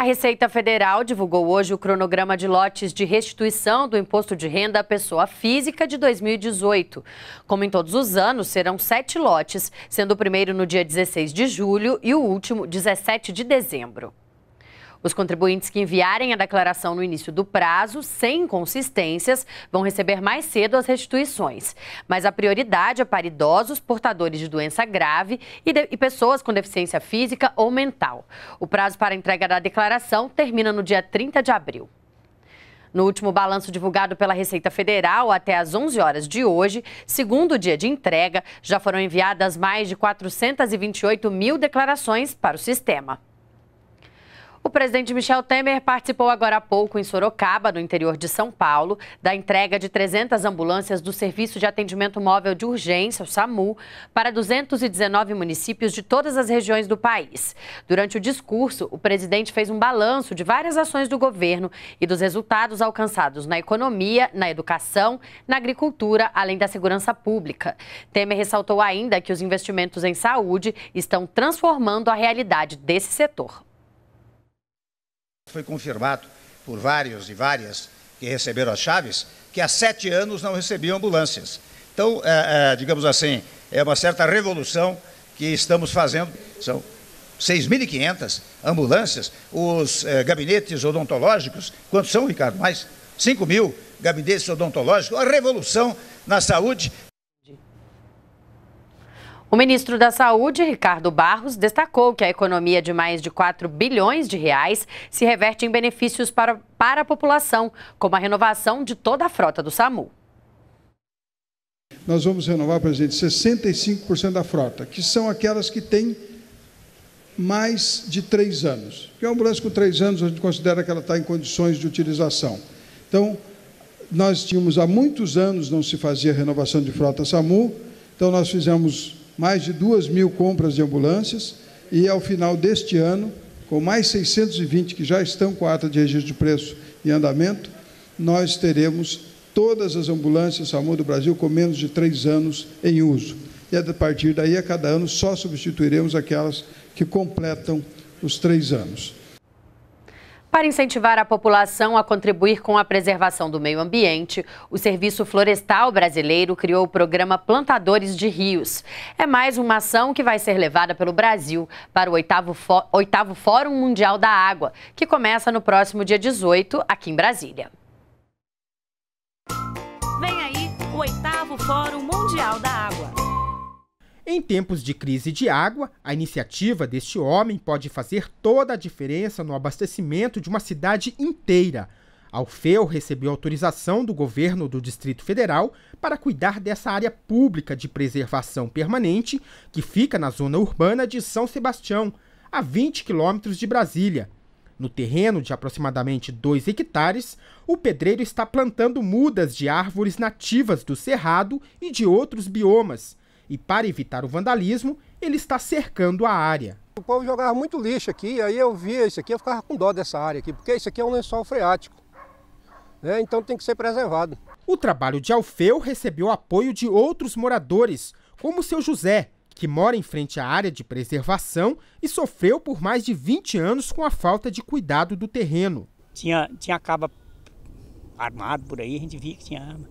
A Receita Federal divulgou hoje o cronograma de lotes de restituição do imposto de renda à pessoa física de 2018. Como em todos os anos, serão sete lotes, sendo o primeiro no dia 16 de julho e o último 17 de dezembro. Os contribuintes que enviarem a declaração no início do prazo, sem inconsistências, vão receber mais cedo as restituições. Mas a prioridade é para idosos, portadores de doença grave e, de... e pessoas com deficiência física ou mental. O prazo para entrega da declaração termina no dia 30 de abril. No último balanço divulgado pela Receita Federal, até às 11 horas de hoje, segundo dia de entrega, já foram enviadas mais de 428 mil declarações para o sistema. O presidente Michel Temer participou agora há pouco em Sorocaba, no interior de São Paulo, da entrega de 300 ambulâncias do Serviço de Atendimento Móvel de Urgência, o SAMU, para 219 municípios de todas as regiões do país. Durante o discurso, o presidente fez um balanço de várias ações do governo e dos resultados alcançados na economia, na educação, na agricultura, além da segurança pública. Temer ressaltou ainda que os investimentos em saúde estão transformando a realidade desse setor foi confirmado por vários e várias que receberam as chaves, que há sete anos não recebiam ambulâncias. Então, é, é, digamos assim, é uma certa revolução que estamos fazendo. São 6.500 ambulâncias, os é, gabinetes odontológicos, quantos são, Ricardo? Mais 5 mil gabinetes odontológicos, Uma revolução na saúde o ministro da Saúde, Ricardo Barros, destacou que a economia de mais de 4 bilhões de reais se reverte em benefícios para, para a população, como a renovação de toda a frota do SAMU. Nós vamos renovar, presidente, 65% da frota, que são aquelas que têm mais de três anos. Porque um ambulância com três anos, a gente considera que ela está em condições de utilização. Então, nós tínhamos há muitos anos não se fazia renovação de frota SAMU, então nós fizemos mais de 2 mil compras de ambulâncias e, ao final deste ano, com mais 620 que já estão com a ata de registro de preço em andamento, nós teremos todas as ambulâncias SAMU do Brasil com menos de três anos em uso. E a partir daí, a cada ano, só substituiremos aquelas que completam os três anos. Para incentivar a população a contribuir com a preservação do meio ambiente, o Serviço Florestal Brasileiro criou o programa Plantadores de Rios. É mais uma ação que vai ser levada pelo Brasil para o oitavo, oitavo Fórum Mundial da Água, que começa no próximo dia 18, aqui em Brasília. Vem aí o oitavo Fórum Mundial da Água. Em tempos de crise de água, a iniciativa deste homem pode fazer toda a diferença no abastecimento de uma cidade inteira. Alfeu recebeu autorização do governo do Distrito Federal para cuidar dessa área pública de preservação permanente que fica na zona urbana de São Sebastião, a 20 quilômetros de Brasília. No terreno de aproximadamente 2 hectares, o pedreiro está plantando mudas de árvores nativas do cerrado e de outros biomas e para evitar o vandalismo, ele está cercando a área. O povo jogava muito lixo aqui, aí eu via isso aqui, eu ficava com dó dessa área aqui, porque isso aqui é um lençol freático. Né? Então tem que ser preservado. O trabalho de Alfeu recebeu apoio de outros moradores, como o seu José, que mora em frente à área de preservação e sofreu por mais de 20 anos com a falta de cuidado do terreno. Tinha, tinha caba armado por aí, a gente via que tinha arma.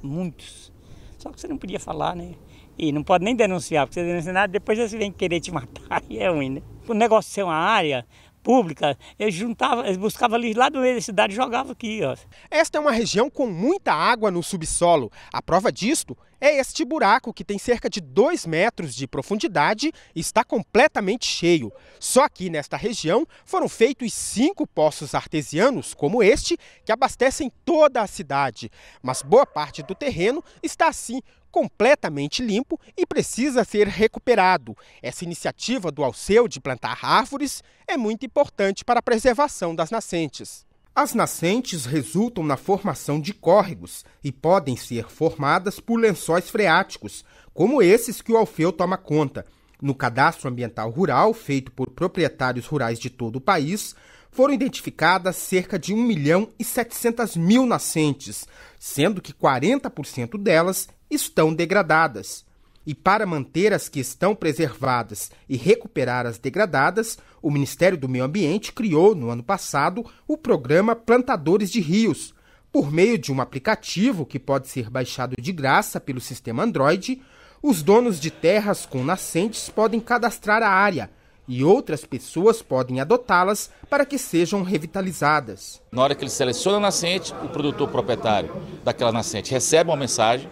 Muitos. Só que você não podia falar, né? E não pode nem denunciar, porque você denuncia nada, depois eles vêm querer te matar, e é ruim, né? O negócio de é ser uma área, pública. Eles juntavam, eles buscavam ali lá do meio da cidade e jogavam aqui. Ó. Esta é uma região com muita água no subsolo. A prova disto é este buraco que tem cerca de 2 metros de profundidade e está completamente cheio. Só que nesta região foram feitos cinco poços artesianos, como este, que abastecem toda a cidade. Mas boa parte do terreno está assim, completamente limpo e precisa ser recuperado. Essa iniciativa do Alceu de plantar árvores é muito importante para a preservação das nascentes. As nascentes resultam na formação de córregos e podem ser formadas por lençóis freáticos, como esses que o Alfeu toma conta. No cadastro ambiental rural, feito por proprietários rurais de todo o país, foram identificadas cerca de 1 milhão e 700 mil nascentes, sendo que 40% delas estão degradadas. E para manter as que estão preservadas e recuperar as degradadas, o Ministério do Meio Ambiente criou, no ano passado, o programa Plantadores de Rios, por meio de um aplicativo que pode ser baixado de graça pelo sistema Android, os donos de terras com nascentes podem cadastrar a área e outras pessoas podem adotá-las para que sejam revitalizadas. Na hora que ele seleciona a nascente, o produtor proprietário daquela nascente recebe uma mensagem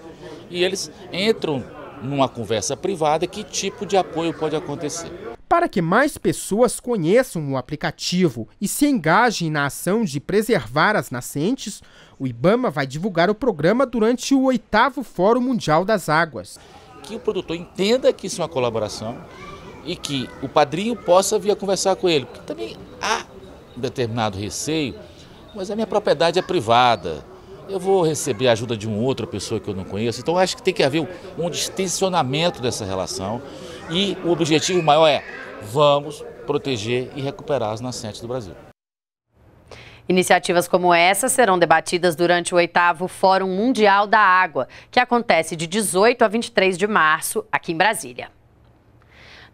e eles entram numa conversa privada que tipo de apoio pode acontecer. Para que mais pessoas conheçam o aplicativo e se engajem na ação de preservar as nascentes, o IBAMA vai divulgar o programa durante o oitavo Fórum Mundial das Águas. Que o produtor entenda que isso é uma colaboração e que o padrinho possa vir a conversar com ele. Porque também há um determinado receio, mas a minha propriedade é privada, eu vou receber a ajuda de uma outra pessoa que eu não conheço. Então acho que tem que haver um distensionamento dessa relação e o objetivo maior é vamos proteger e recuperar as nascentes do Brasil. Iniciativas como essa serão debatidas durante o oitavo Fórum Mundial da Água, que acontece de 18 a 23 de março aqui em Brasília.